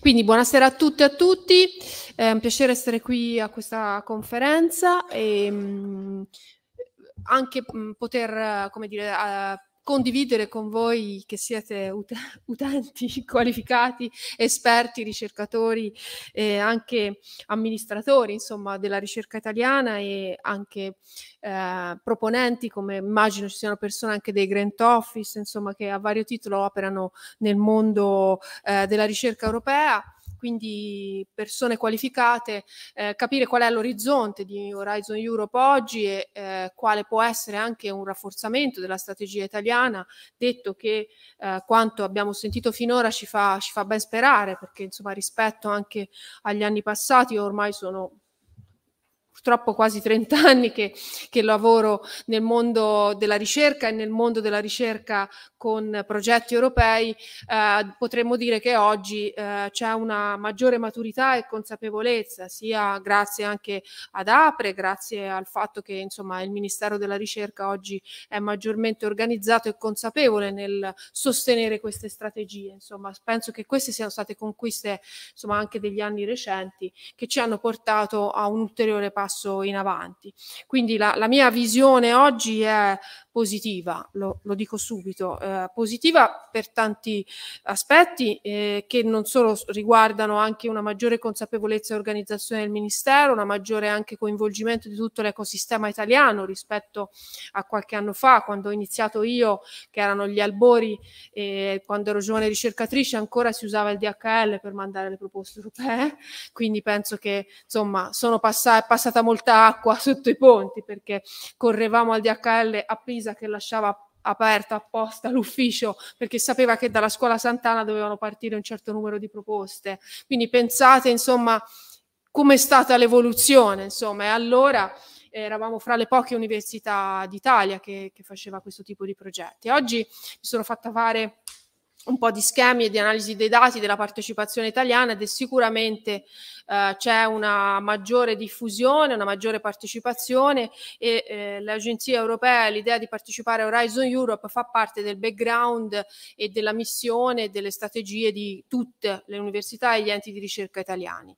Quindi buonasera a tutte e a tutti, è un piacere essere qui a questa conferenza e mh, mm, anche mh, mm, poter, come dire, a, eh, condividere con voi che siete ut- utenti qualificati, esperti, ricercatori, eh, anche amministratori insomma, della ricerca italiana e anche eh, proponenti, come immagino ci siano persone anche dei grant office, insomma, che a vario titolo operano nel mondo eh, della ricerca europea quindi persone qualificate, eh, capire qual è l'orizzonte di Horizon Europe oggi e eh, quale può essere anche un rafforzamento della strategia italiana, detto che eh, quanto abbiamo sentito finora ci fa, ci fa ben sperare, perché insomma rispetto anche agli anni passati ormai sono purtroppo quasi 30 anni che, che, lavoro nel mondo della ricerca e nel mondo della ricerca con progetti europei, eh, potremmo dire che oggi eh, c'è una maggiore maturità e consapevolezza, sia grazie anche ad APRE, grazie al fatto che insomma, il Ministero della Ricerca oggi è maggiormente organizzato e consapevole nel sostenere queste strategie. Insomma, penso che queste siano state conquiste insomma, anche degli anni recenti che ci hanno portato a un ulteriore passo passo in avanti. Quindi la, la mia visione oggi è positiva, lo, lo dico subito, eh, positiva per tanti aspetti eh, che non solo riguardano anche una maggiore consapevolezza e organizzazione del Ministero, una maggiore anche coinvolgimento di tutto l'ecosistema italiano rispetto a qualche anno fa, quando ho iniziato io, che erano gli albori, eh, quando ero giovane ricercatrice ancora si usava il DHL per mandare le proposte europee, quindi penso che insomma sono passata, è passata molta acqua sotto i ponti perché correvamo al DHL a divisa che lasciava aperta apposta l'ufficio perché sapeva che dalla scuola Sant'Ana dovevano partire un certo numero di proposte. Quindi pensate, insomma, com'è stata l'evoluzione, insomma, e allora eh, eravamo fra le poche università d'Italia che, che faceva questo tipo di progetti. Oggi mi sono fatta fare un po' di schemi e di analisi dei dati della partecipazione italiana ed è sicuramente eh, c'è una maggiore diffusione, una maggiore partecipazione e eh, l'Agenzia europea, l'idea di partecipare a Horizon Europe fa parte del background e della missione, e delle strategie di tutte le università e gli enti di ricerca italiani.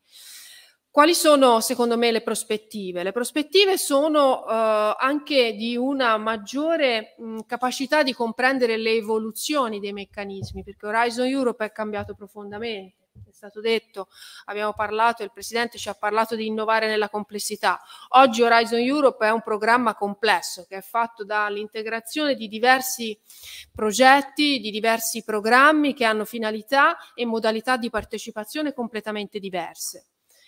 Quali sono secondo me le prospettive? Le prospettive sono eh, anche di una maggiore mh, capacità di comprendere le evoluzioni dei meccanismi, perché Horizon Europe è cambiato profondamente è stato detto, abbiamo parlato, il Presidente ci ha parlato di innovare nella complessità. Oggi Horizon Europe è un programma complesso che è fatto dall'integrazione di diversi progetti, di diversi programmi che hanno finalità e modalità di partecipazione completamente diverse.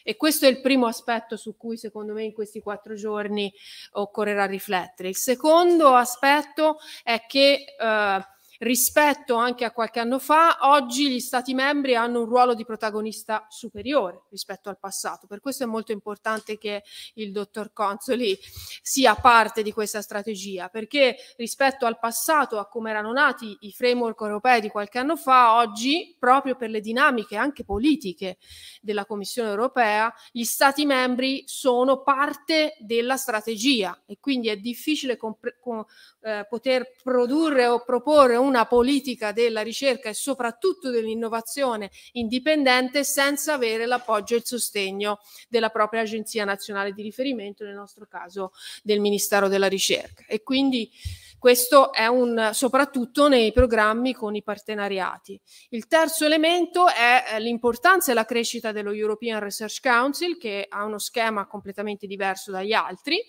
E questo è il primo aspetto su cui secondo me in questi quattro giorni occorrerà riflettere. Il secondo aspetto è che... Eh, rispetto anche a qualche anno fa, oggi gli Stati membri hanno un ruolo di protagonista superiore rispetto al passato. Per questo è molto importante che il dottor Consoli sia parte di questa strategia, perché rispetto al passato, a come erano nati i framework europei di qualche anno fa, oggi, proprio per le dinamiche anche politiche della Commissione europea, gli Stati membri sono parte della strategia e quindi è difficile eh, poter produrre o proporre un una politica della ricerca e soprattutto dell'innovazione indipendente senza avere l'appoggio e il sostegno della propria agenzia nazionale di riferimento, nel nostro caso del Ministero della Ricerca. E quindi questo è un, soprattutto nei programmi con i partenariati. Il terzo elemento è eh, l'importanza e la crescita dello European Research Council che ha uno schema completamente diverso dagli altri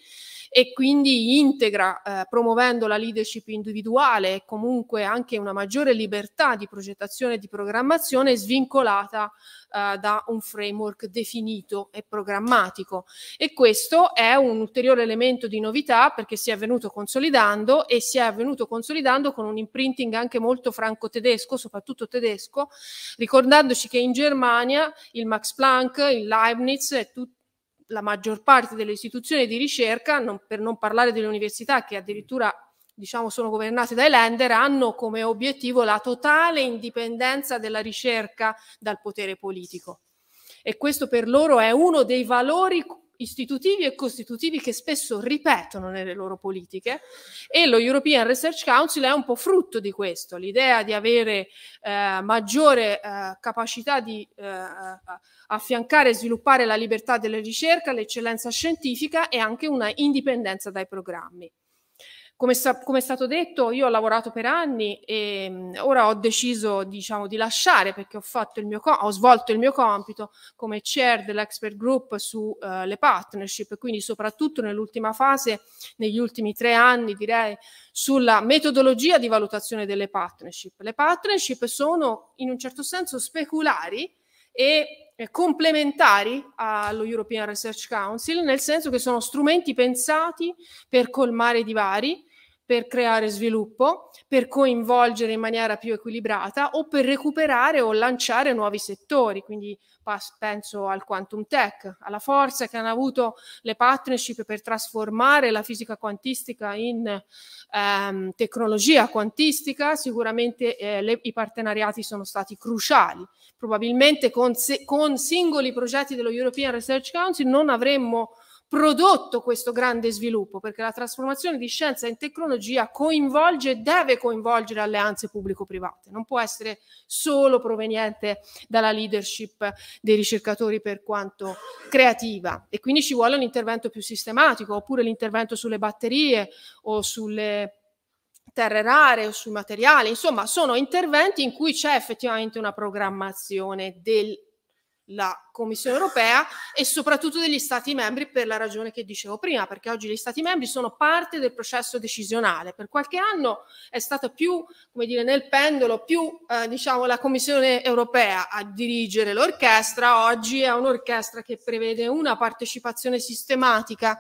e quindi integra eh, promuovendo la leadership individuale e comunque anche una maggiore libertà di progettazione e di programmazione svincolata eh, da un framework definito e programmatico. E questo è un ulteriore elemento di novità perché si è venuto consolidando e si è venuto consolidando con un imprinting anche molto franco-tedesco, soprattutto tedesco, ricordandoci che in Germania il Max Planck, il Leibniz e tutti la maggior parte delle istituzioni di ricerca, non, per non parlare delle università che addirittura diciamo, sono governate dai lender hanno come obiettivo la totale indipendenza della ricerca dal potere politico. E questo per loro è uno dei valori istitutivi e costitutivi che spesso ripetono nelle loro politiche e lo European Research Council è un po' frutto di questo, l'idea di avere eh, maggiore eh, capacità di eh, affiancare e sviluppare la libertà della ricerca, l'eccellenza scientifica e anche una indipendenza dai programmi. Come, sta, come, è stato detto, io ho lavorato per anni e mh, mm, ora ho deciso diciamo, di lasciare perché ho, mio, ho, svolto il mio compito come chair dell'expert group sulle eh, uh, partnership, quindi soprattutto nell'ultima fase, negli ultimi tre anni direi, sulla metodologia di valutazione delle partnership. Le partnership sono in un certo senso speculari e complementari allo European Research Council, nel senso che sono strumenti pensati per colmare i divari, per creare sviluppo, per coinvolgere in maniera più equilibrata o per recuperare o lanciare nuovi settori. Quindi penso al quantum tech, alla forza che hanno avuto le partnership per trasformare la fisica quantistica in ehm, tecnologia quantistica. Sicuramente eh, le- i partenariati sono stati cruciali. Probabilmente con, se- con singoli progetti dello European Research Council non avremmo prodotto questo grande sviluppo, perché la trasformazione di scienza in tecnologia coinvolge e deve coinvolgere alleanze pubblico-private, non può essere solo proveniente dalla leadership dei ricercatori per quanto creativa e quindi ci vuole un intervento più sistematico, oppure l'intervento sulle batterie o sulle terre rare o sui materiali, insomma sono interventi in cui c'è effettivamente una programmazione del la Commissione europea e soprattutto degli Stati membri per la ragione che dicevo prima, perché oggi gli Stati membri sono parte del processo decisionale. Per qualche anno è stata più, come dire, nel pendolo, più eh, diciamo, la Commissione europea a dirigere l'orchestra, oggi è un'orchestra che prevede una partecipazione sistematica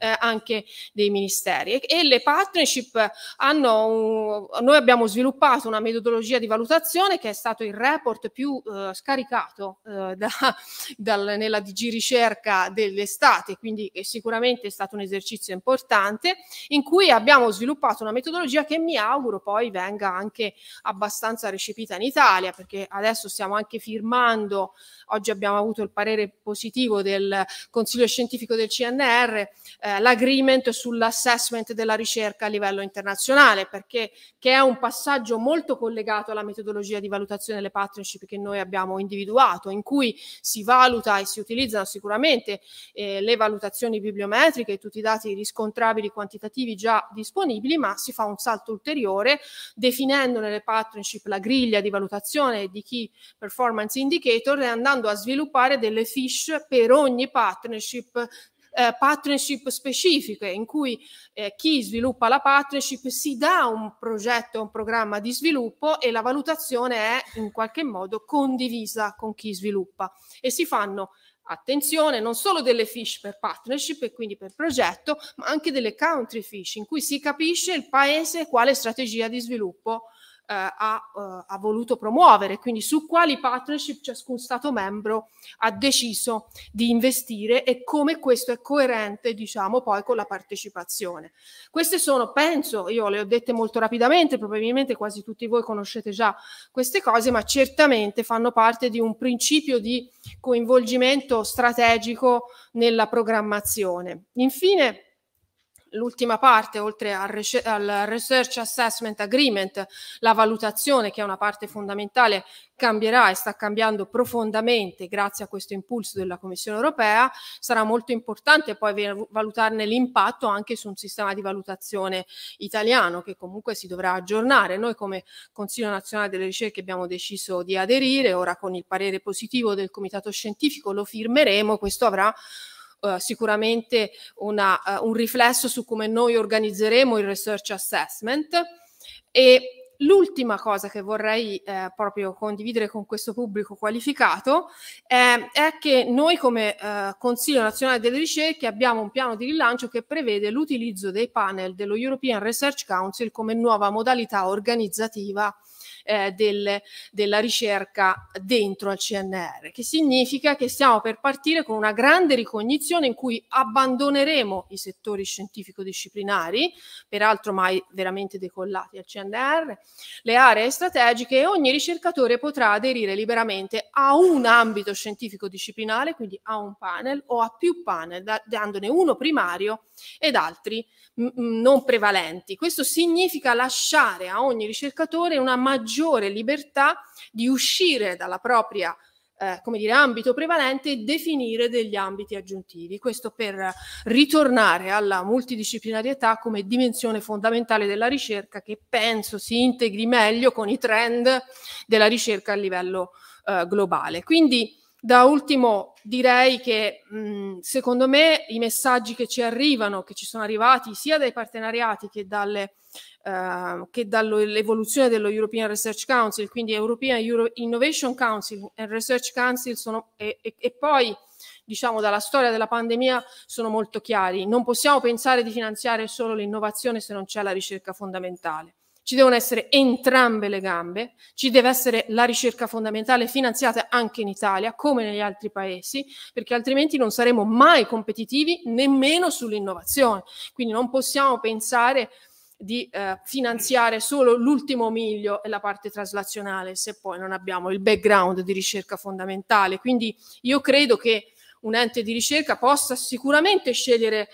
eh, anche dei ministeri. E, e le partnership hanno, un, noi abbiamo sviluppato una metodologia di valutazione che è stato il report più eh, scaricato eh, da, dal, nella DG ricerca dell'estate, quindi è sicuramente è stato un esercizio importante in cui abbiamo sviluppato una metodologia che mi auguro poi venga anche abbastanza recepita in Italia, perché adesso stiamo anche firmando, oggi abbiamo avuto il parere positivo del Consiglio scientifico del CNR, eh, eh, l'agreement sull'assessment della ricerca a livello internazionale, perché che è un passaggio molto collegato alla metodologia di valutazione delle partnership che noi abbiamo individuato, in cui si valuta e si utilizzano sicuramente eh, le valutazioni bibliometriche e tutti i dati riscontrabili quantitativi già disponibili, ma si fa un salto ulteriore definendo nelle partnership la griglia di valutazione di key performance indicator e andando a sviluppare delle fish per ogni partnership eh, partnership specifiche in cui eh, chi sviluppa la partnership si dà un progetto, un programma di sviluppo e la valutazione è in qualche modo condivisa con chi sviluppa e si fanno attenzione, non solo delle fish per partnership e quindi per progetto, ma anche delle country fish in cui si capisce il paese quale strategia di sviluppo eh, ha, eh, ha, voluto promuovere, quindi su quali partnership ciascun Stato membro ha deciso di investire e come questo è coerente diciamo poi con la partecipazione. Queste sono, penso, io le ho dette molto rapidamente, probabilmente quasi tutti voi conoscete già queste cose, ma certamente fanno parte di un principio di coinvolgimento strategico nella programmazione. Infine, l'ultima parte, oltre al, Research, al Research Assessment Agreement, la valutazione, che è una parte fondamentale, cambierà e sta cambiando profondamente grazie a questo impulso della Commissione europea. Sarà molto importante poi valutarne l'impatto anche su un sistema di valutazione italiano che comunque si dovrà aggiornare. Noi come Consiglio nazionale delle ricerche abbiamo deciso di aderire, ora con il parere positivo del Comitato scientifico lo firmeremo, questo avrà eh, sicuramente una, eh, un riflesso su come noi organizzeremo il research assessment e L'ultima cosa che vorrei eh, proprio condividere con questo pubblico qualificato eh, è che noi come eh, Consiglio Nazionale delle Ricerche abbiamo un piano di rilancio che prevede l'utilizzo dei panel dello European Research Council come nuova modalità organizzativa eh, del, della ricerca dentro al CNR, che significa che stiamo per partire con una grande ricognizione in cui abbandoneremo i settori scientifico-disciplinari, peraltro mai veramente decollati al CNR, le aree strategiche e ogni ricercatore potrà aderire liberamente a un ambito scientifico disciplinare, quindi a un panel o a più panel, dandone uno primario ed altri mm, mm, non prevalenti. Questo significa lasciare a ogni ricercatore una maggiore libertà di uscire dalla propria eh, come dire, ambito prevalente e definire degli ambiti aggiuntivi. Questo per ritornare alla multidisciplinarietà come dimensione fondamentale della ricerca che penso si integri meglio con i trend della ricerca a livello eh, globale. Quindi, da ultimo direi che mh, mm, secondo me i messaggi che ci arrivano, che ci sono arrivati sia dai partenariati che dalle Ehm, che dall'evoluzione dello European Research Council, quindi European Euro- Innovation Council e Research Council sono, e, e, e poi diciamo dalla storia della pandemia sono molto chiari. Non possiamo pensare di finanziare solo l'innovazione se non c'è la ricerca fondamentale ci devono essere entrambe le gambe, ci deve essere la ricerca fondamentale finanziata anche in Italia, come negli altri paesi, perché altrimenti non saremo mai competitivi nemmeno sull'innovazione. Quindi non possiamo pensare di eh, finanziare solo l'ultimo miglio e la parte traslazionale se poi non abbiamo il background di ricerca fondamentale. Quindi io credo che un ente di ricerca possa sicuramente scegliere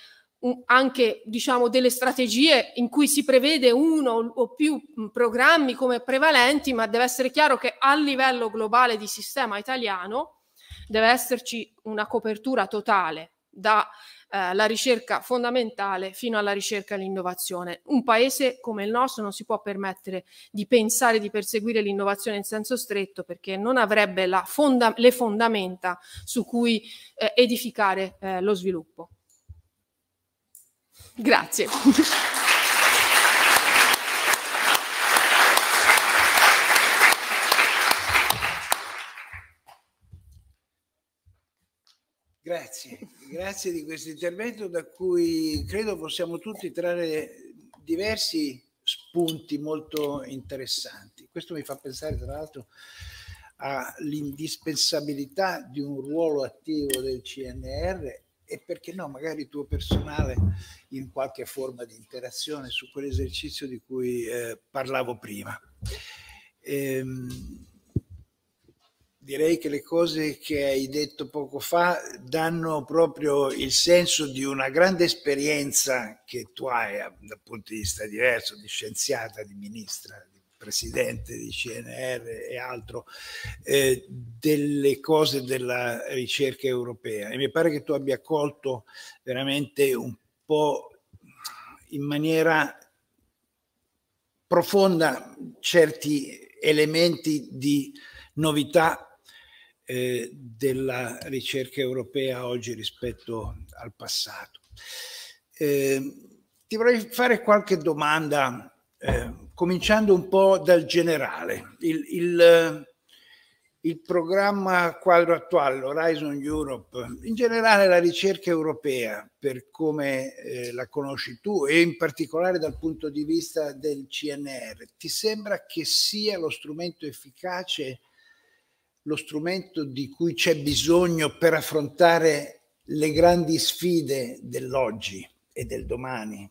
anche diciamo, delle strategie in cui si prevede uno o più mm, programmi come prevalenti, ma deve essere chiaro che a livello globale di sistema italiano deve esserci una copertura totale da eh, la ricerca fondamentale fino alla ricerca e all'innovazione. Un paese come il nostro non si può permettere di pensare di perseguire l'innovazione in senso stretto perché non avrebbe fonda le fondamenta su cui eh, edificare eh, lo sviluppo. Grazie. Grazie grazie di questo intervento da cui credo possiamo tutti trarre diversi spunti molto interessanti. Questo mi fa pensare tra l'altro all'indispensabilità di un ruolo attivo del CNR e perché no, magari il tuo personale in qualche forma di interazione su quell'esercizio di cui eh, parlavo prima. Ehm, direi che le cose che hai detto poco fa danno proprio il senso di una grande esperienza che tu hai eh, dal punto di vista diverso, di scienziata, di ministra, di presidente di CNR e altro, eh, delle cose della ricerca europea. E mi pare che tu abbia colto veramente un po' in maniera profonda certi elementi di novità eh, della ricerca europea oggi rispetto al passato. Eh, ti vorrei fare qualche domanda, eh, cominciando un po' dal generale. Il, il, eh, il programma quadro attuale, Horizon Europe, in generale la ricerca europea, per come eh, la conosci tu e in particolare dal punto di vista del CNR, ti sembra che sia lo strumento efficace lo strumento di cui c'è bisogno per affrontare le grandi sfide dell'oggi e del domani.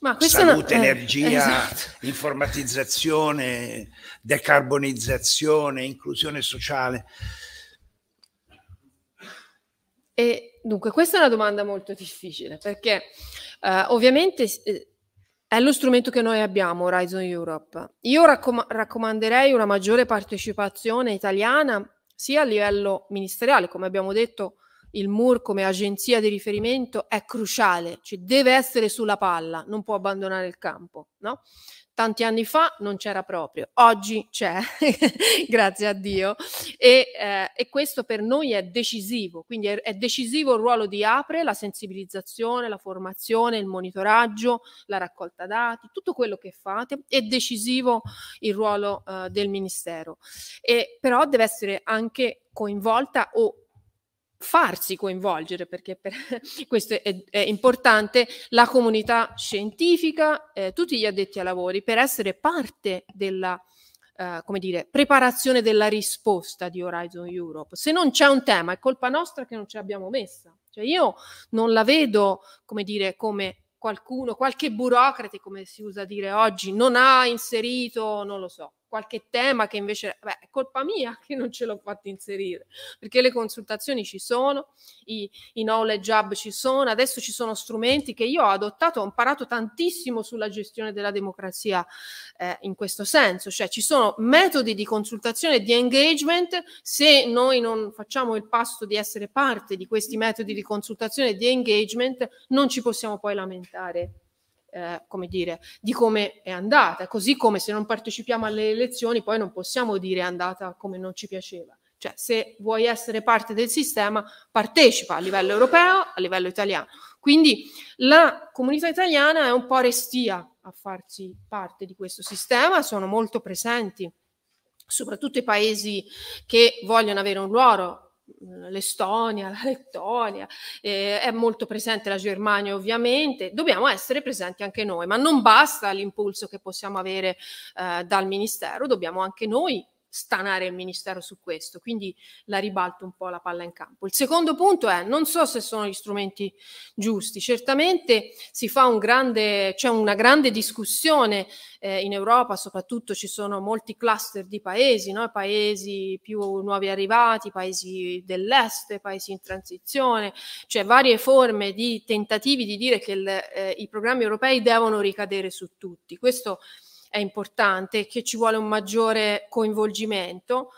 Ma Salute, no, eh, energia, esatto. informatizzazione, decarbonizzazione, inclusione sociale. E dunque, questa è una domanda molto difficile perché eh, ovviamente eh, è lo strumento che noi abbiamo, Horizon Europe. Io raccom- raccomanderei una maggiore partecipazione italiana sia a livello ministeriale, come abbiamo detto, il MUR come agenzia di riferimento è cruciale, cioè deve essere sulla palla, non può abbandonare il campo, no? Tanti anni fa non c'era proprio, oggi c'è, grazie a Dio. E, eh, e, questo per noi è decisivo, quindi è, è decisivo il ruolo di APRE, la sensibilizzazione, la formazione, il monitoraggio, la raccolta dati, tutto quello che fate, è decisivo il ruolo eh, del Ministero. E, però deve essere anche coinvolta o farsi coinvolgere, perché per, questo è, è, importante, la comunità scientifica, eh, tutti gli addetti ai lavori, per essere parte della eh, come dire, preparazione della risposta di Horizon Europe. Se non c'è un tema, è colpa nostra che non ce l'abbiamo messa. Cioè io non la vedo, come dire, come qualcuno, qualche burocrate, come si usa dire oggi, non ha inserito, non lo so, qualche tema che invece beh, è colpa mia che non ce l'ho fatto inserire, perché le consultazioni ci sono, i, i knowledge hub ci sono, adesso ci sono strumenti che io ho adottato, ho imparato tantissimo sulla gestione della democrazia eh, in questo senso, cioè ci sono metodi di consultazione e di engagement, se noi non facciamo il passo di essere parte di questi metodi di consultazione e di engagement, non ci possiamo poi lamentare eh, come dire, di come è andata, così come se non partecipiamo alle elezioni poi non possiamo dire è andata come non ci piaceva. Cioè, se vuoi essere parte del sistema, partecipa a livello europeo, a livello italiano. Quindi la comunità italiana è un po' restia a farsi parte di questo sistema, sono molto presenti soprattutto i paesi che vogliono avere un ruolo l'Estonia, la Lettonia, eh, è molto presente la Germania ovviamente, dobbiamo essere presenti anche noi, ma non basta l'impulso che possiamo avere eh, dal Ministero, dobbiamo anche noi stanare il ministero su questo, quindi la ribalto un po' la palla in campo. Il secondo punto è non so se sono gli strumenti giusti, certamente si fa un grande, c'è una grande discussione eh, in Europa, soprattutto ci sono molti cluster di paesi, no? paesi più nuovi arrivati, paesi dell'est, paesi in transizione, cioè varie forme di tentativi di dire che il, eh, i programmi europei devono ricadere su tutti. Questo è è importante, che ci vuole un maggiore coinvolgimento.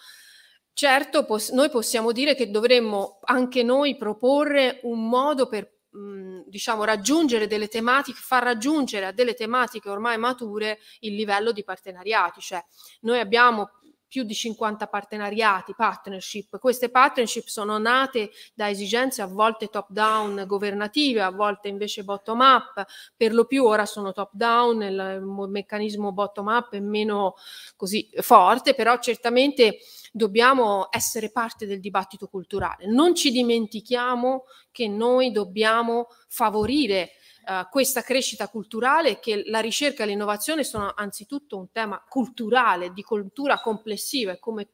Certo, pos- noi possiamo dire che dovremmo anche noi proporre un modo per mm, diciamo, raggiungere delle tematiche, far raggiungere a delle tematiche ormai mature il livello di partenariati. Cioè, noi abbiamo più di 50 partenariati, partnership. Queste partnership sono nate da esigenze a volte top-down governative, a volte invece bottom-up, per lo più ora sono top-down, il meccanismo bottom-up è meno così forte, però certamente dobbiamo essere parte del dibattito culturale. Non ci dimentichiamo che noi dobbiamo favorire eh, questa crescita culturale che la ricerca e l'innovazione sono anzitutto un tema culturale, di cultura complessiva e come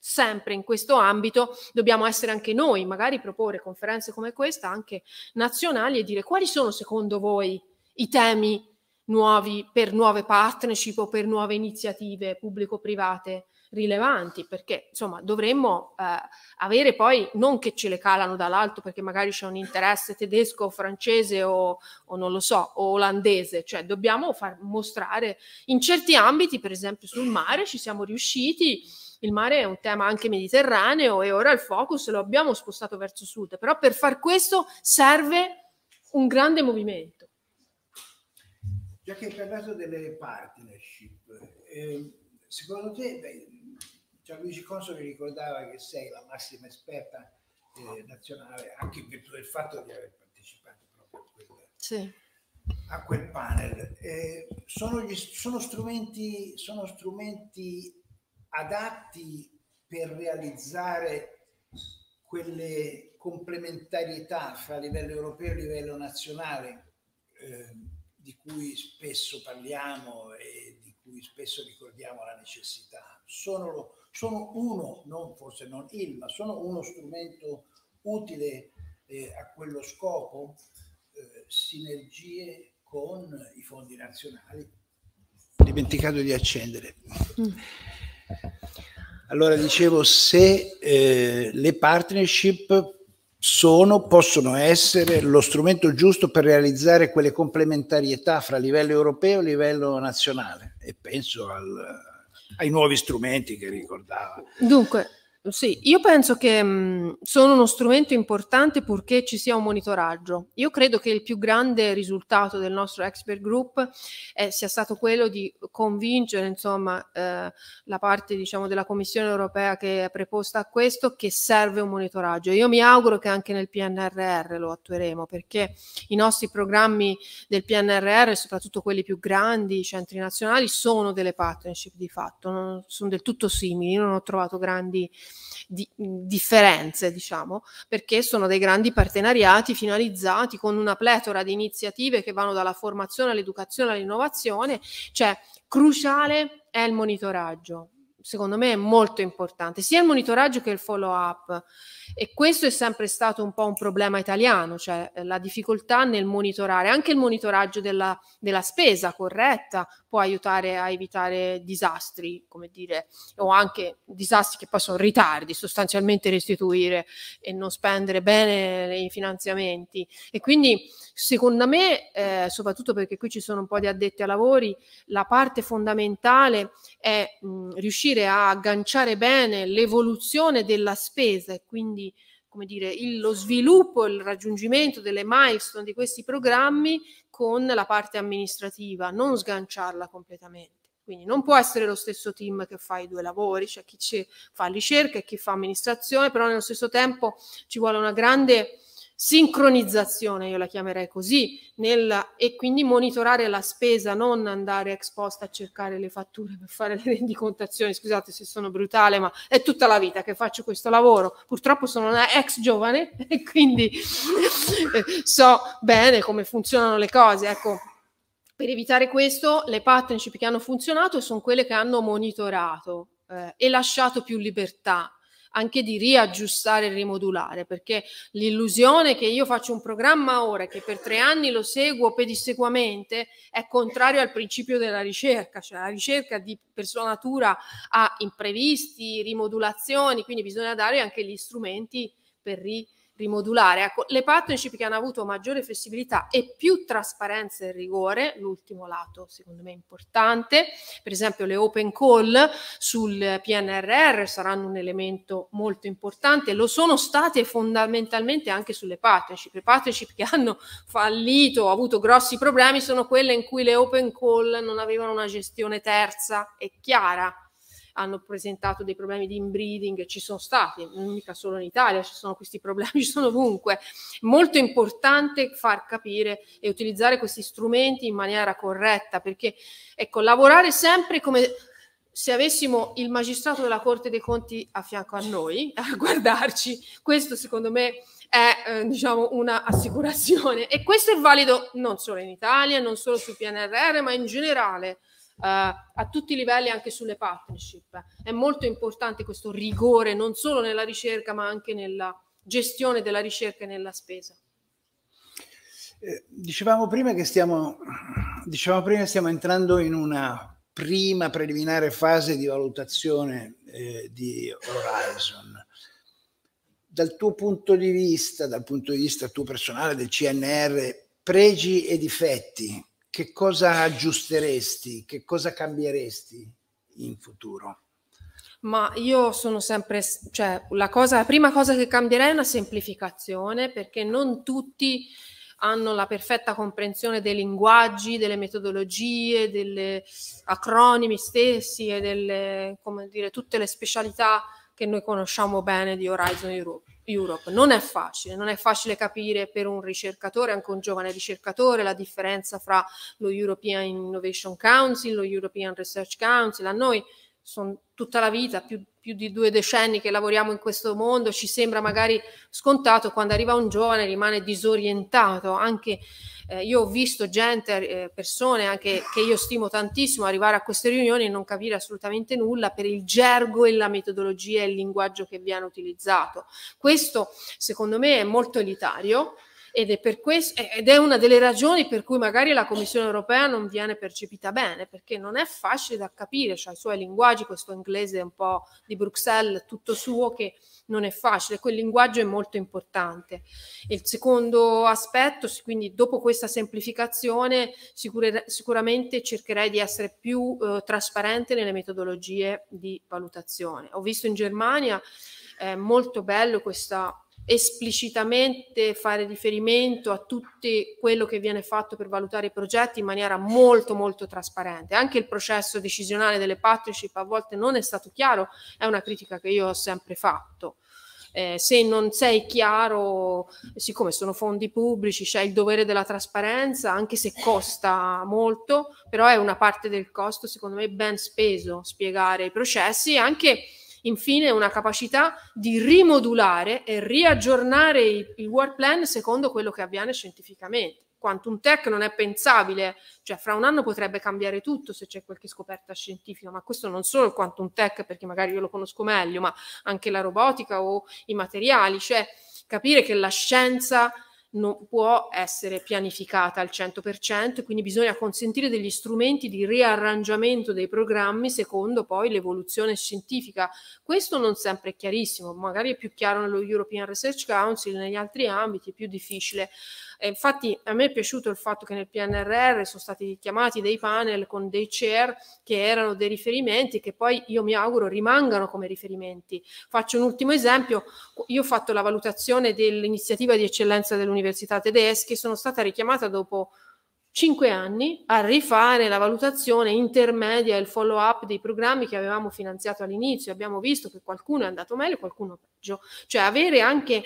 sempre in questo ambito dobbiamo essere anche noi, magari proporre conferenze come questa, anche nazionali, e dire quali sono secondo voi i temi nuovi per nuove partnership o per nuove iniziative pubblico-private rilevanti, perché insomma dovremmo eh, avere poi, non che ce le calano dall'alto perché magari c'è un interesse tedesco o francese o, o non lo so, o olandese, cioè dobbiamo far mostrare in certi ambiti, per esempio sul mare, ci siamo riusciti. Il mare è un tema anche mediterraneo e ora il focus lo abbiamo spostato verso sud, però per far questo serve un grande movimento. Già che hai parlato delle partnership, eh, secondo te beh, Gianluigi Conso mi ricordava che sei la massima esperta eh, nazionale, anche in virtù del fatto di aver partecipato proprio a quel, sì. a quel panel. Eh, sono, gli, sono, strumenti, sono strumenti adatti per realizzare quelle complementarietà fra livello europeo e livello nazionale eh, di cui spesso parliamo e di cui spesso ricordiamo la necessità. Sono sono uno, non, forse non il, ma sono uno strumento utile eh, a quello scopo, eh, sinergie con i fondi nazionali. Ho dimenticato di accendere. Allora dicevo, se eh, le partnership sono, possono essere lo strumento giusto per realizzare quelle complementarietà fra livello europeo e livello nazionale, e penso al, ai nuovi strumenti che ricordava. Dunque, sì, io penso che mh, mm, sono uno strumento importante purché ci sia un monitoraggio. Io credo che il più grande risultato del nostro expert group eh, sia stato quello di convincere insomma, eh, la parte diciamo, della Commissione europea che è preposta a questo che serve un monitoraggio. Io mi auguro che anche nel PNRR lo attueremo perché i nostri programmi del PNRR, soprattutto quelli più grandi, i centri nazionali, sono delle partnership di fatto, non, sono del tutto simili. Io non ho trovato grandi di, mm, differenze, diciamo, perché sono dei grandi partenariati finalizzati con una pletora di iniziative che vanno dalla formazione all'educazione all'innovazione, cioè cruciale è il monitoraggio. Secondo me è molto importante, sia il monitoraggio che il follow up e questo è sempre stato un po' un problema italiano, cioè eh, la difficoltà nel monitorare. Anche il monitoraggio della, della spesa corretta può aiutare a evitare disastri, come dire, o anche disastri che possono sono ritardi, sostanzialmente restituire e non spendere bene i finanziamenti. E quindi secondo me, eh, soprattutto perché qui ci sono un po' di addetti a lavori, la parte fondamentale è mh, riuscire a agganciare bene l'evoluzione della spesa e quindi quindi come dire, il, lo sviluppo il raggiungimento delle milestone di questi programmi con la parte amministrativa, non sganciarla completamente. Quindi non può essere lo stesso team che fa i due lavori, cioè chi fa ricerca e chi fa amministrazione, però nello stesso tempo ci vuole una grande sincronizzazione, io la chiamerei così, nel, e quindi monitorare la spesa, non andare ex post a cercare le fatture per fare le rendicontazioni, scusate se sono brutale, ma è tutta la vita che faccio questo lavoro. Purtroppo sono una ex giovane e quindi so bene come funzionano le cose, ecco. Per evitare questo, le partnership che hanno funzionato sono quelle che hanno monitorato eh, e lasciato più libertà anche di riaggiustare e rimodulare, perché l'illusione che io faccio un programma ora e che per tre anni lo seguo pedissequamente è contrario al principio della ricerca, cioè la ricerca di, per sua natura ha imprevisti, rimodulazioni, quindi bisogna dare anche gli strumenti per riaggiustare rimodulare. Ecco, le partnership che hanno avuto maggiore flessibilità e più trasparenza e rigore, l'ultimo lato secondo me importante, per esempio le open call sul PNRR saranno un elemento molto importante, lo sono state fondamentalmente anche sulle partnership. Le partnership che hanno fallito, avuto grossi problemi, sono quelle in cui le open call non avevano una gestione terza e chiara hanno presentato dei problemi di inbreeding, ci sono stati, non mica solo in Italia, ci sono questi problemi, ci sono ovunque. Molto importante far capire e utilizzare questi strumenti in maniera corretta, perché ecco, lavorare sempre come se avessimo il magistrato della Corte dei Conti a fianco a noi, a guardarci, questo secondo me è eh, diciamo una assicurazione e questo è valido non solo in Italia, non solo sul PNRR, ma in generale eh, a tutti i livelli anche sulle partnership. È molto importante questo rigore non solo nella ricerca ma anche nella gestione della ricerca e nella spesa. Eh, dicevamo, prima stiamo, dicevamo prima che stiamo entrando in una prima preliminare fase di valutazione eh, di Horizon. Dal tuo punto di vista, dal punto di vista tuo personale del CNR, pregi e difetti che cosa aggiusteresti, che cosa cambieresti in futuro? Ma io sono sempre, cioè la, cosa, la prima cosa che cambierei è una semplificazione perché non tutti hanno la perfetta comprensione dei linguaggi, delle metodologie, degli acronimi stessi e delle, come dire, tutte le specialità che noi conosciamo bene di Horizon Europe. Europe. Non è facile, non è facile capire per un ricercatore, anche un giovane ricercatore, la differenza fra lo European Innovation Council, lo European Research Council. A noi sono tutta la vita, più, più, di due decenni che lavoriamo in questo mondo, ci sembra magari scontato, quando arriva un giovane rimane disorientato. Anche eh, io ho visto gente, eh, persone anche che io stimo tantissimo, arrivare a queste riunioni e non capire assolutamente nulla per il gergo e la metodologia e il linguaggio che viene utilizzato. Questo secondo me è molto elitario ed è, per questo, eh, ed è una delle ragioni per cui magari la Commissione europea non viene percepita bene, perché non è facile da capire, cioè i suoi linguaggi, questo inglese un po' di Bruxelles, tutto suo, che non è facile, quel linguaggio è molto importante. Il secondo aspetto, quindi dopo questa semplificazione, sicure, sicuramente cercherei di essere più eh, trasparente nelle metodologie di valutazione. Ho visto in Germania, è eh, molto bello questa esplicitamente fare riferimento a tutto quello che viene fatto per valutare i progetti in maniera molto molto trasparente. Anche il processo decisionale delle partnership a volte non è stato chiaro, è una critica che io ho sempre fatto. Eh, se non sei chiaro, siccome sono fondi pubblici, c'è il dovere della trasparenza, anche se costa molto, però è una parte del costo, secondo me, ben speso spiegare i processi e anche Infine, una capacità di rimodulare e riaggiornare il, work plan secondo quello che avviene scientificamente. Quantum tech non è pensabile, cioè fra un anno potrebbe cambiare tutto se c'è qualche scoperta scientifica, ma questo non solo il quantum tech, perché magari io lo conosco meglio, ma anche la robotica o i materiali, cioè capire che la scienza non può essere pianificata al 100%, quindi bisogna consentire degli strumenti di riarrangiamento dei programmi secondo poi l'evoluzione scientifica. Questo non sempre è chiarissimo, magari è più chiaro nello European Research Council, negli altri ambiti è più difficile. E infatti a me è piaciuto il fatto che nel PNRR sono stati chiamati dei panel con dei chair che erano dei riferimenti che poi io mi auguro rimangano come riferimenti. Faccio un ultimo esempio, io ho fatto la valutazione dell'iniziativa di eccellenza dell'università tedesche, sono stata richiamata dopo cinque anni a rifare la valutazione intermedia e il follow up dei programmi che avevamo finanziato all'inizio. Abbiamo visto che qualcuno è andato meglio qualcuno peggio. Cioè avere anche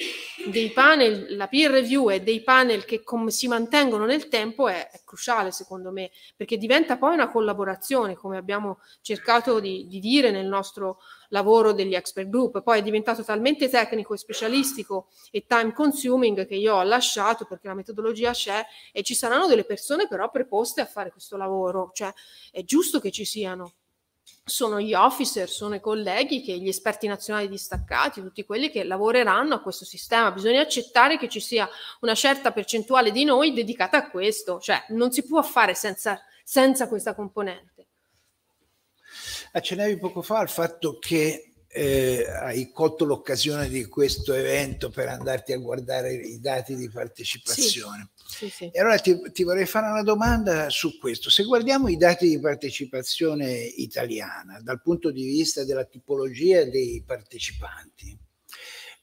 dei panel, la peer review e dei panel che com- si mantengono nel tempo è, è, cruciale secondo me, perché diventa poi una collaborazione, come abbiamo cercato di, di dire nel nostro lavoro degli expert group. Poi è diventato talmente tecnico e specialistico e time consuming che io ho lasciato perché la metodologia c'è e ci saranno delle persone però preposte a fare questo lavoro, cioè è giusto che ci siano sono gli officer, sono i colleghi, che gli esperti nazionali distaccati, tutti quelli che lavoreranno a questo sistema. Bisogna accettare che ci sia una certa percentuale di noi dedicata a questo, cioè non si può fare senza, senza questa componente. Accennavi eh, poco fa al fatto che eh, hai colto l'occasione di questo evento per andarti a guardare i dati di partecipazione. Sì, sì, sì. E allora ti, ti, vorrei fare una domanda su questo. Se guardiamo i dati di partecipazione italiana dal punto di vista della tipologia dei partecipanti,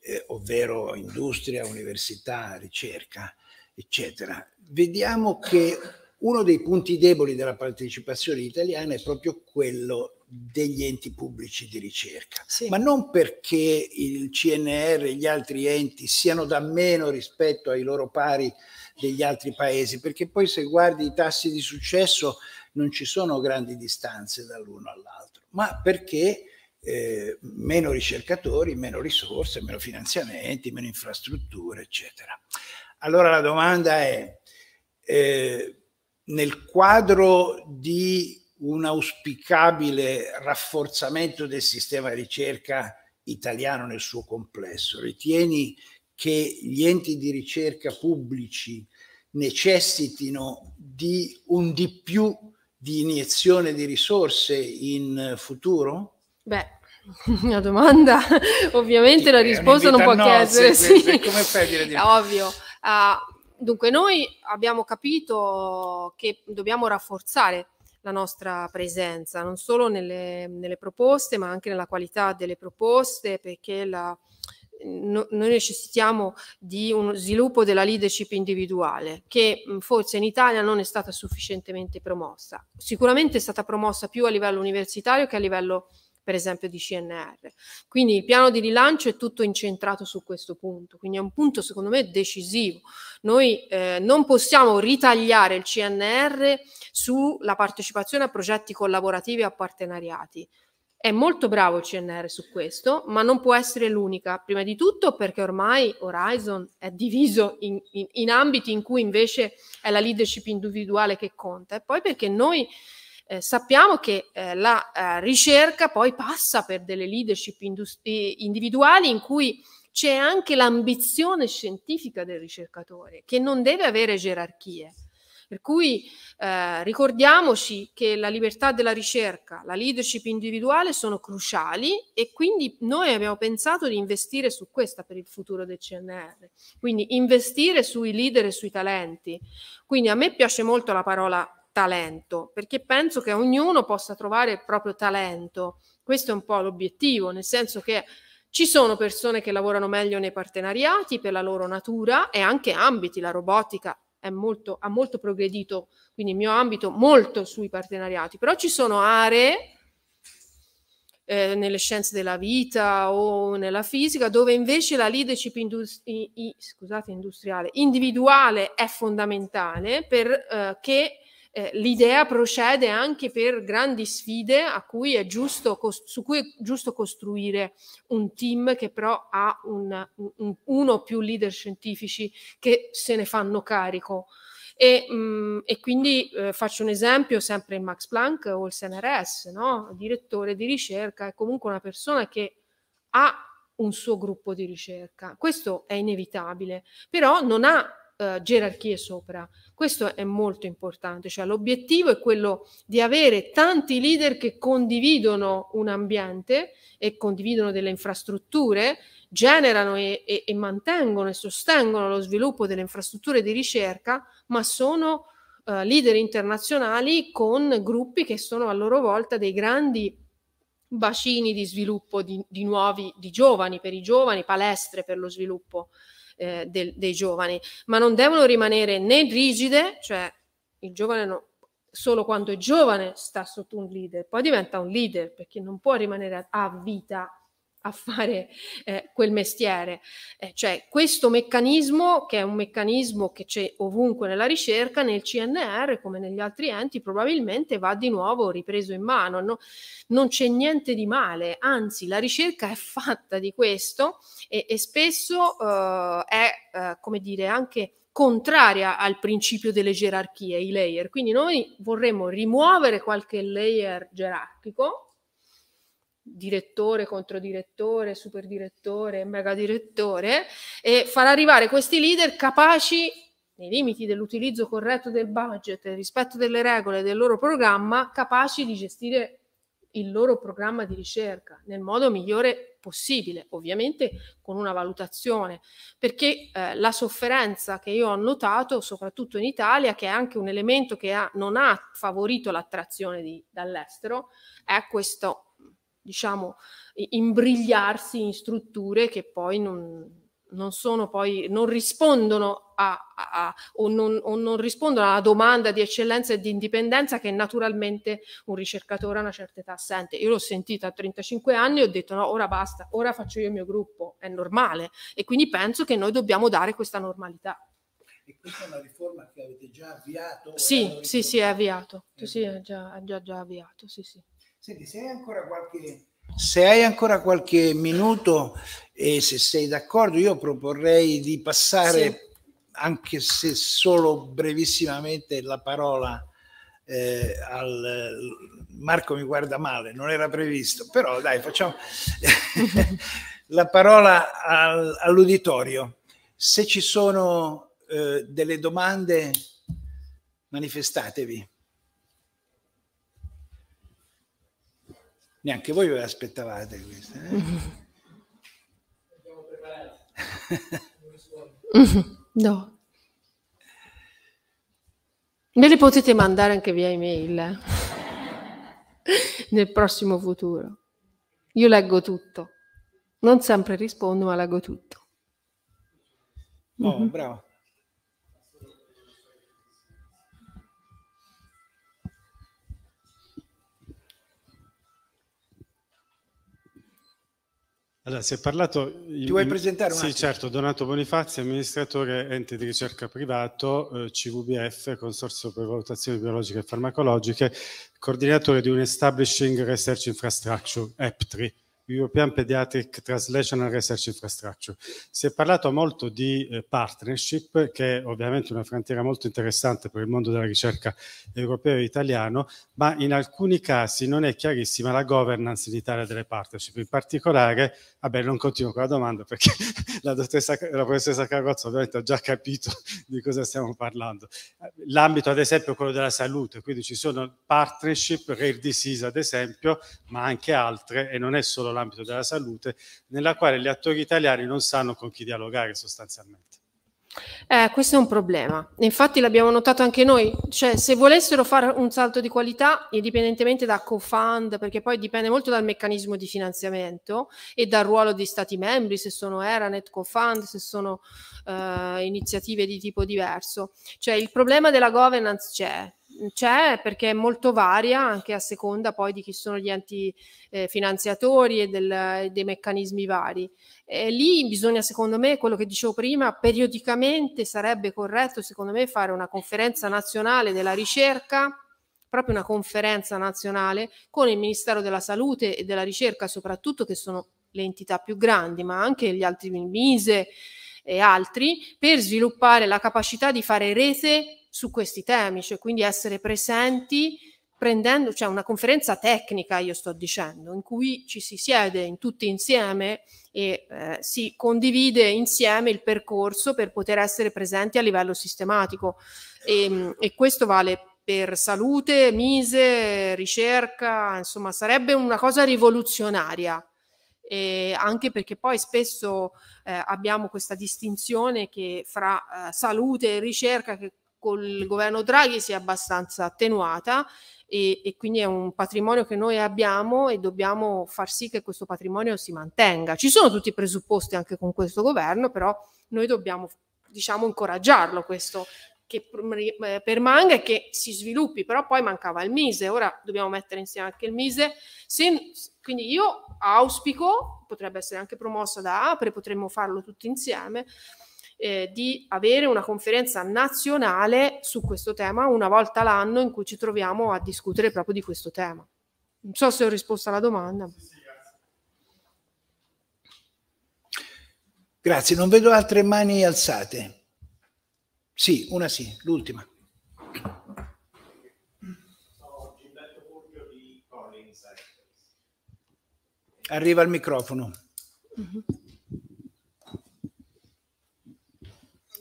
eh, ovvero industria, università, ricerca, eccetera, vediamo che uno dei punti deboli della partecipazione italiana è proprio quello degli enti pubblici di ricerca, sì. ma non perché il CNR e gli altri enti siano da meno rispetto ai loro pari degli altri paesi, perché poi se guardi i tassi di successo non ci sono grandi distanze dall'uno all'altro, ma perché eh, meno ricercatori, meno risorse, meno finanziamenti, meno infrastrutture, eccetera. Allora la domanda è, eh, nel quadro di un auspicabile rafforzamento del sistema ricerca italiano nel suo complesso? Ritieni che gli enti di ricerca pubblici necessitino di un di più di iniezione di risorse in futuro? Beh, una domanda, ovviamente la risposta non può no, chiedere. Sì. Come fai a dire di Ovvio. Uh, dunque, noi abbiamo capito che dobbiamo rafforzare la nostra presenza, non solo nelle, nelle proposte, ma anche nella qualità delle proposte, perché la, No, noi necessitiamo di uno sviluppo della leadership individuale che forse in Italia non è stata sufficientemente promossa. Sicuramente è stata promossa più a livello universitario che a livello per esempio di CNR. Quindi il piano di rilancio è tutto incentrato su questo punto, quindi è un punto secondo me decisivo. Noi eh, non possiamo ritagliare il CNR sulla partecipazione a progetti collaborativi e a partenariati. È molto bravo il CNR su questo, ma non può essere l'unica, prima di tutto perché ormai Horizon è diviso in, in, in ambiti in cui invece è la leadership individuale che conta e poi perché noi eh, sappiamo che eh, la eh, ricerca poi passa per delle leadership eh, individuali in cui c'è anche l'ambizione scientifica del ricercatore, che non deve avere gerarchie. Per cui eh, ricordiamoci che la libertà della ricerca, la leadership individuale sono cruciali e quindi noi abbiamo pensato di investire su questa per il futuro del CNR, quindi investire sui leader e sui talenti. Quindi a me piace molto la parola talento, perché penso che ognuno possa trovare il proprio talento. Questo è un po' l'obiettivo, nel senso che ci sono persone che lavorano meglio nei partenariati per la loro natura e anche ambiti, la robotica è molto, ha molto progredito, quindi il mio ambito molto sui partenariati, però ci sono aree eh, nelle scienze della vita o nella fisica dove invece la leadership industri- i, scusate, industriale individuale è fondamentale perché eh, eh, l'idea procede anche per grandi sfide cui cost- su cui è giusto costruire un team che però ha un, un, uno o più leader scientifici che se ne fanno carico. E, mh, mm, e quindi eh, faccio un esempio sempre in Max Planck o il CNRS, no? direttore di ricerca, è comunque una persona che ha un suo gruppo di ricerca. Questo è inevitabile, però non ha eh, gerarchie sopra. Questo è molto importante, cioè l'obiettivo è quello di avere tanti leader che condividono un ambiente e condividono delle infrastrutture, generano e, e, e mantengono e sostengono lo sviluppo delle infrastrutture di ricerca, ma sono eh, leader internazionali con gruppi che sono a loro volta dei grandi bacini di sviluppo di, di nuovi, di giovani, per i giovani, palestre per lo sviluppo eh, del, dei giovani, ma non devono rimanere né rigide, cioè il giovane no, solo quando è giovane sta sotto un leader, poi diventa un leader perché non può rimanere a, a vita a fare eh, quel mestiere. Eh, cioè questo meccanismo, che è un meccanismo che c'è ovunque nella ricerca, nel CNR come negli altri enti, probabilmente va di nuovo ripreso in mano. No? Non c'è niente di male, anzi la ricerca è fatta di questo e, e spesso eh, è, eh, come dire, anche contraria al principio delle gerarchie, i layer. Quindi noi vorremmo rimuovere qualche layer gerarchico direttore, controdirettore, direttore, mega direttore e far arrivare questi leader capaci nei limiti dell'utilizzo corretto del budget, del rispetto delle regole del loro programma, capaci di gestire il loro programma di ricerca nel modo migliore possibile, ovviamente con una valutazione, perché eh, la sofferenza che io ho notato, soprattutto in Italia, che è anche un elemento che ha, non ha favorito l'attrazione di, dall'estero, è questo diciamo, imbrigliarsi in strutture che poi non, non sono poi, non rispondono a, a, a o, non, o, non, rispondono alla domanda di eccellenza e di indipendenza che naturalmente un ricercatore a una certa età sente. Io l'ho sentita a 35 anni e ho detto no, ora basta, ora faccio io il mio gruppo, è normale e quindi penso che noi dobbiamo dare questa normalità. E questa è una riforma che avete già avviato? Sì, sì, sì, è avviato, sì, è già, è già, già avviato, sì, sì. Senti, se hai ancora qualche, se hai ancora qualche minuto e se sei d'accordo, io proporrei di passare, sì. anche se solo brevissimamente, la parola eh, al Marco mi guarda male, non era previsto, però dai, facciamo la parola al, all'uditorio. Se ci sono eh, delle domande, manifestatevi. Neanche voi ve l'aspettavate questa. Eh? no. Me le potete mandare anche via email eh? nel prossimo futuro. Io leggo tutto. Non sempre rispondo, ma leggo tutto. Oh, mm-hmm. bravo. Allora, si è parlato... Ti vuoi presentare un Sì, certo, Donato Bonifazzi, amministratore ente di ricerca privato, eh, CVBF, Consorzio per Valutazioni Biologiche e Farmacologiche, coordinatore di un Establishing Research Infrastructure, EPTRI. European Pediatric Translational Research Infrastructure. Si è parlato molto di eh, partnership, che è ovviamente una frontiera molto interessante per il mondo della ricerca europeo e italiano, ma in alcuni casi non è chiarissima la governance in Italia delle partnership. In particolare, vabbè, non continuo con la domanda perché la, la professoressa Carrozza ovviamente ha già capito di cosa stiamo parlando. L'ambito, ad esempio, è quello della salute, quindi ci sono partnership, rare disease ad esempio, ma anche altre, e non è solo la all'ambito della salute, nella quale gli attori italiani non sanno con chi dialogare sostanzialmente. Eh, questo è un problema. Infatti l'abbiamo notato anche noi, cioè se volessero fare un salto di qualità, indipendentemente da co-fund, perché poi dipende molto dal meccanismo di finanziamento e dal ruolo di stati membri, se sono Eranet, co-fund, se sono eh, iniziative di tipo diverso. Cioè il problema della governance c'è, c'è perché è molto varia anche a seconda poi di chi sono gli enti eh, finanziatori e del, dei meccanismi vari. E lì bisogna, secondo me, quello che dicevo prima, periodicamente sarebbe corretto, secondo me, fare una conferenza nazionale della ricerca proprio una conferenza nazionale con il Ministero della Salute e della Ricerca, soprattutto che sono le entità più grandi, ma anche gli altri MISE, e altri per sviluppare la capacità di fare rete su questi temi, cioè quindi essere presenti prendendo, cioè una conferenza tecnica, io sto dicendo, in cui ci si siede in tutti insieme e eh, si condivide insieme il percorso per poter essere presenti a livello sistematico e, ehm, e questo vale per salute, mise, ricerca, insomma sarebbe una cosa rivoluzionaria eh, anche perché poi spesso eh, abbiamo questa distinzione che fra eh, salute e ricerca che col governo Draghi si è abbastanza attenuata e, e, quindi è un patrimonio che noi abbiamo e dobbiamo far sì che questo patrimonio si mantenga. Ci sono tutti i presupposti anche con questo governo, però noi dobbiamo diciamo incoraggiarlo questo che, eh, per e che si sviluppi, però poi mancava il Mise, ora dobbiamo mettere insieme anche il Mise. Se, quindi io auspico, potrebbe essere anche promossa da APRE, potremmo farlo tutti insieme, eh, di avere una conferenza nazionale su questo tema una volta l'anno in cui ci troviamo a discutere proprio di questo tema. Non so se ho risposto alla domanda. Grazie, non vedo altre mani alzate. Sì, una sì, l'ultima. Arriva il microfono. Mhm.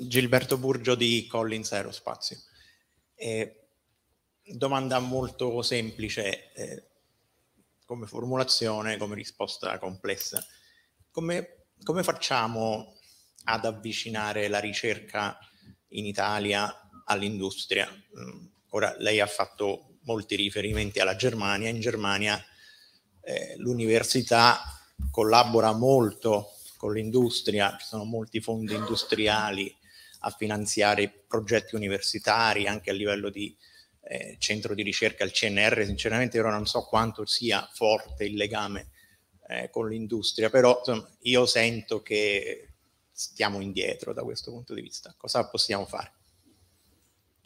Gilberto Burgio di Collins Aerospazio. Eh, domanda molto semplice eh, come formulazione, come risposta complessa. Come, come facciamo ad avvicinare la ricerca in Italia all'industria. Mm. Ora lei ha fatto molti riferimenti alla Germania, in Germania eh, l'università collabora molto con l'industria, ci sono molti fondi industriali a finanziare progetti universitari anche a livello di eh, centro di ricerca, il CNR, sinceramente ora non so quanto sia forte il legame eh, con l'industria, però insomma, io sento che stiamo indietro da questo punto di vista? Cosa possiamo fare?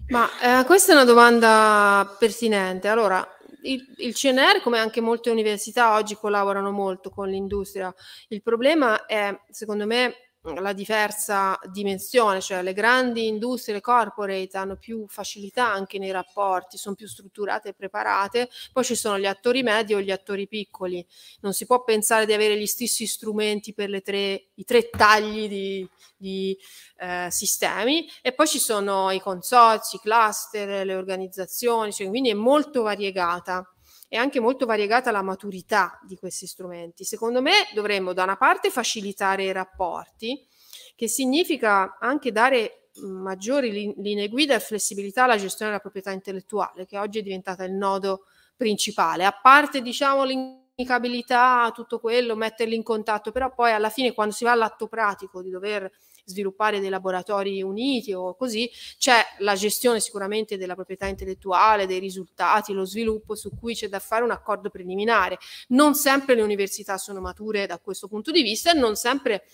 Ma eh, questa è una domanda pertinente. Allora, il, il, CNR, come anche molte università oggi, collaborano molto con l'industria. Il problema è, secondo me, la diversa dimensione, cioè le grandi industrie, le corporate hanno più facilità anche nei rapporti, sono più strutturate e preparate, poi ci sono gli attori medi o gli attori piccoli, non si può pensare di avere gli stessi strumenti per le tre, i tre tagli di, di eh, sistemi e poi ci sono i consorzi, i cluster, le organizzazioni, cioè quindi è molto variegata è anche molto variegata la maturità di questi strumenti. Secondo me dovremmo da una parte facilitare i rapporti, che significa anche dare maggiori linee guida e flessibilità alla gestione della proprietà intellettuale, che oggi è diventata il nodo principale, a parte diciamo l'incomunicabilità, tutto quello, metterli in contatto, però poi alla fine quando si va all'atto pratico di dover sviluppare dei laboratori uniti o così, c'è la gestione sicuramente della proprietà intellettuale, dei risultati, lo sviluppo su cui c'è da fare un accordo preliminare. Non sempre le università sono mature da questo punto di vista e non sempre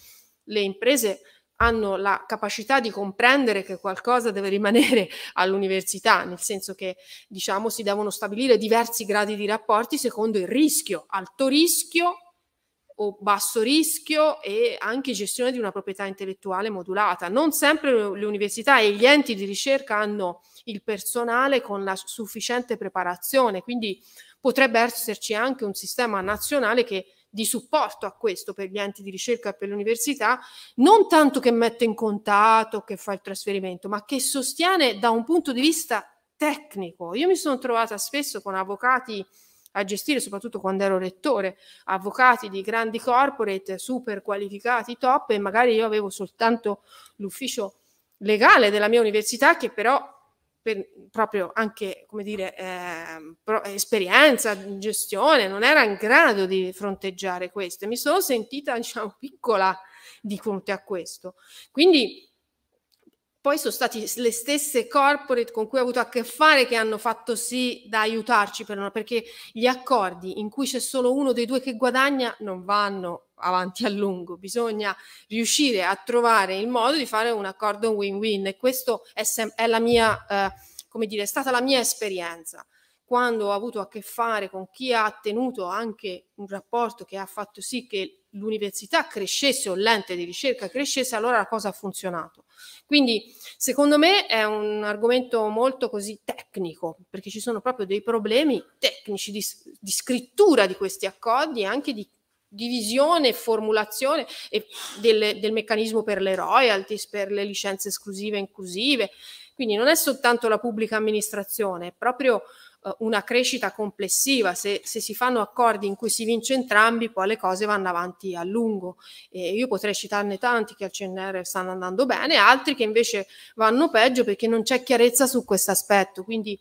le imprese hanno la capacità di comprendere che qualcosa deve rimanere all'università, nel senso che diciamo si devono stabilire diversi gradi di rapporti secondo il rischio, alto rischio o basso rischio e anche gestione di una proprietà intellettuale modulata. Non sempre le università e gli enti di ricerca hanno il personale con la sufficiente preparazione, quindi potrebbe esserci anche un sistema nazionale che di supporto a questo per gli enti di ricerca e per le università, non tanto che mette in contatto, che fa il trasferimento, ma che sostiene da un punto di vista tecnico. Io mi sono trovata spesso con avvocati a gestire, soprattutto quando ero rettore, avvocati di grandi corporate super qualificati, top, e magari io avevo soltanto l'ufficio legale della mia università che però per proprio anche come dire eh, pro- esperienza gestione non era in grado di fronteggiare questo e mi sono sentita diciamo piccola di fronte a questo quindi poi sono state le stesse corporate con cui ho avuto a che fare che hanno fatto sì da aiutarci, per una, perché gli accordi in cui c'è solo uno dei due che guadagna non vanno avanti a lungo, bisogna riuscire a trovare il modo di fare un accordo win-win e questo è, sem- è la mia, eh, come dire, è stata la mia esperienza quando ho avuto a che fare con chi ha tenuto anche un rapporto che ha fatto sì che l'università crescesse o l'ente di ricerca crescesse, allora la cosa ha funzionato. Quindi secondo me è un argomento molto così tecnico, perché ci sono proprio dei problemi tecnici di, di scrittura di questi accordi e anche di divisione e formulazione del meccanismo per le royalties, per le licenze esclusive e inclusive. Quindi non è soltanto la pubblica amministrazione, è proprio eh, una crescita complessiva, se, se, si fanno accordi in cui si vince entrambi, poi le cose vanno avanti a lungo. E io potrei citarne tanti che al CNR stanno andando bene, altri che invece vanno peggio perché non c'è chiarezza su questo aspetto. Quindi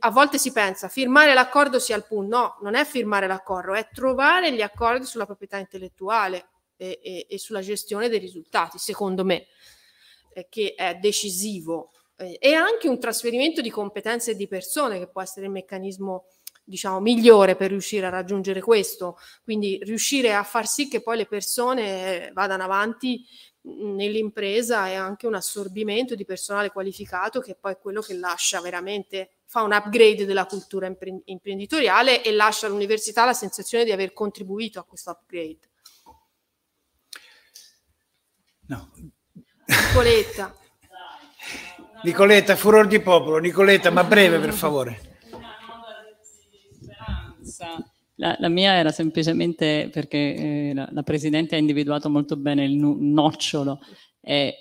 a volte si pensa firmare l'accordo sia il punto, no, non è firmare l'accordo, è trovare gli accordi sulla proprietà intellettuale e, e, e sulla gestione dei risultati, secondo me, eh, che è decisivo eh, e anche un trasferimento di competenze e di persone che può essere il meccanismo diciamo migliore per riuscire a raggiungere questo, quindi riuscire a far sì che poi le persone vadano avanti nell'impresa e anche un assorbimento di personale qualificato che poi è quello che lascia veramente fa un upgrade della cultura imprenditoriale e lascia all'università la sensazione di aver contribuito a questo upgrade. No. Nicoletta. Nicoletta, furor di popolo. Nicoletta, ma breve per favore. La, la, mia era semplicemente perché eh, la, la, Presidente ha individuato molto bene il nocciolo e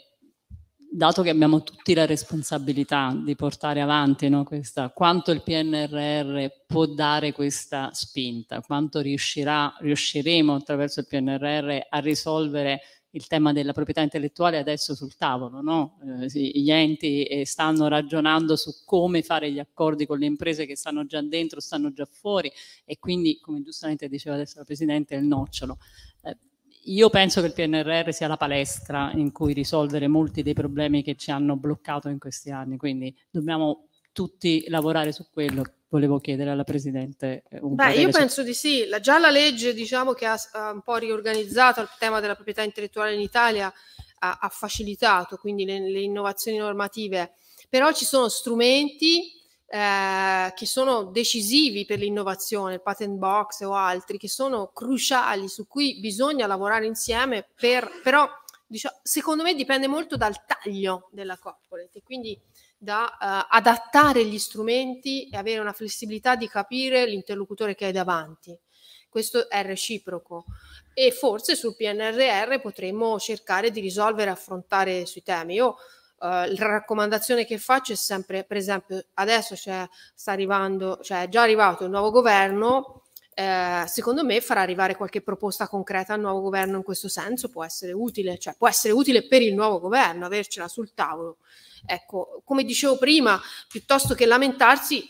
dato che abbiamo tutti la responsabilità di portare avanti no, questa, quanto il PNRR può dare questa spinta, quanto riusciremo attraverso il PNRR a risolvere il tema della proprietà intellettuale adesso sul tavolo, no? eh, gli enti eh, stanno ragionando su come fare gli accordi con le imprese che stanno già dentro, stanno già fuori e quindi, come giustamente diceva adesso la Presidente, è il nocciolo. Eh, io penso che il PNRR sia la palestra in cui risolvere molti dei problemi che ci hanno bloccato in questi anni, quindi dobbiamo tutti lavorare su quello volevo chiedere alla Presidente. Eh, un Beh, io penso di sì, la, già la legge diciamo, che ha, ha, un po' riorganizzato il tema della proprietà intellettuale in Italia ha, ha facilitato quindi le, le, innovazioni normative, però ci sono strumenti eh, che sono decisivi per l'innovazione, il patent box o altri, che sono cruciali, su cui bisogna lavorare insieme, per, però diciamo, secondo me dipende molto dal taglio della corporate. Quindi da uh, adattare gli strumenti e avere una flessibilità di capire l'interlocutore che hai davanti. Questo è reciproco e forse sul PNRR potremmo cercare di risolvere e affrontare sui temi. Io Uh, la raccomandazione che faccio è sempre, per esempio, adesso c'è, sta arrivando, cioè, è già arrivato il nuovo governo. Eh, secondo me farà arrivare qualche proposta concreta al nuovo governo in questo senso può essere utile, cioè può essere utile per il nuovo governo avercela sul tavolo. Ecco, come dicevo prima, piuttosto che lamentarsi,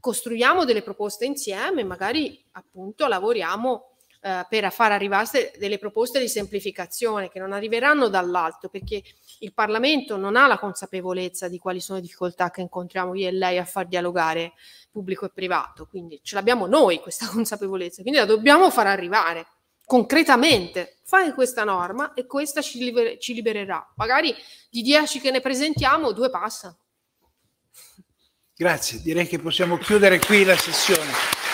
costruiamo delle proposte insieme, magari appunto lavoriamo eh, per far arrivare delle proposte di semplificazione che non arriveranno dall'alto, perché il Parlamento non ha la consapevolezza di quali sono le difficoltà che incontriamo io e lei a far dialogare pubblico e privato, quindi ce l'abbiamo noi questa consapevolezza, quindi la dobbiamo far arrivare concretamente fai questa norma e questa ci, liber- ci libererà. Magari di 10 che ne presentiamo, due passa. Grazie, direi che possiamo chiudere qui la sessione.